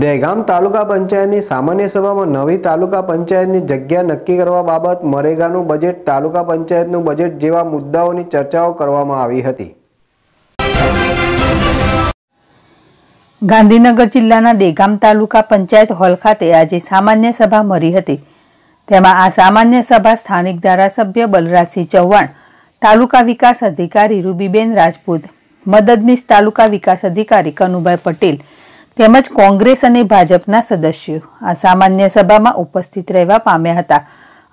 દહેગામ તાલુકા પંચાયતની સામાન્ય સભામાં નવી તાલુકા પંચાયતની જગ્યા નક્કી કરવા બાબત મરેગાનું બજેટ તાલુકા પંચાયતનું બજેટ જેવા મુદ્દાઓની ચર્ચાઓ કરવામાં આવી હતી ગાંધીનગર જિલ્લાના દેગામ તાલુકા પંચાયત હોલ ખાતે આજે સામાન્ય સભા મળી હતી તેમાં આ સામાન્ય સભા સ્થાનિક ધારાસભ્ય બલરાજસિંહ ચૌહાણ તાલુકા વિકાસ અધિકારી રૂબીબેન રાજપૂત મદદનીશ તાલુકા વિકાસ અધિકારી કનુભાઈ પટેલ તેમજ કોંગ્રેસ અને ભાજપના સદસ્યો આ સામાન્ય સભામાં ઉપસ્થિત રહેવા પામ્યા હતા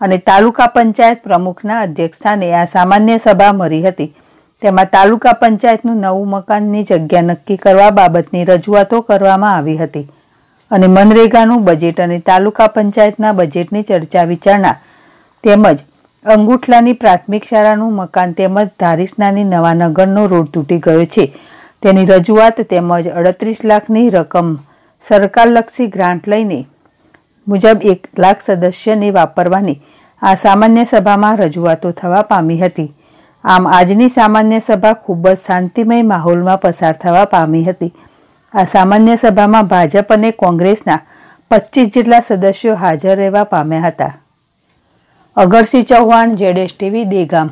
અને તાલુકા પંચાયત પ્રમુખના અધ્યક્ષસ્થાને આ સામાન્ય સભા મળી હતી તેમાં તાલુકા પંચાયતનું નવું મકાનની જગ્યા નક્કી કરવા બાબતની રજૂઆતો કરવામાં આવી હતી અને મનરેગાનું બજેટ અને તાલુકા પંચાયતના બજેટની ચર્ચા વિચારણા તેમજ અંગુઠલાની પ્રાથમિક શાળાનું મકાન તેમજ ધારીસનાની નવા નગરનો રોડ તૂટી ગયો છે તેની રજૂઆત તેમજ અડત્રીસ લાખની રકમ સરકારલક્ષી ગ્રાન્ટ લઈને મુજબ એક લાખ સદસ્યને વાપરવાની આ સામાન્ય સભામાં રજૂઆતો થવા પામી હતી આમ આજની સામાન્ય સભા ખૂબ જ શાંતિમય માહોલમાં પસાર થવા પામી હતી આ સામાન્ય સભામાં ભાજપ અને કોંગ્રેસના પચીસ જેટલા સદસ્યો હાજર રહેવા પામ્યા હતા અગરસિંહ ચૌહાણ જેડેશ ટીવી દેગામ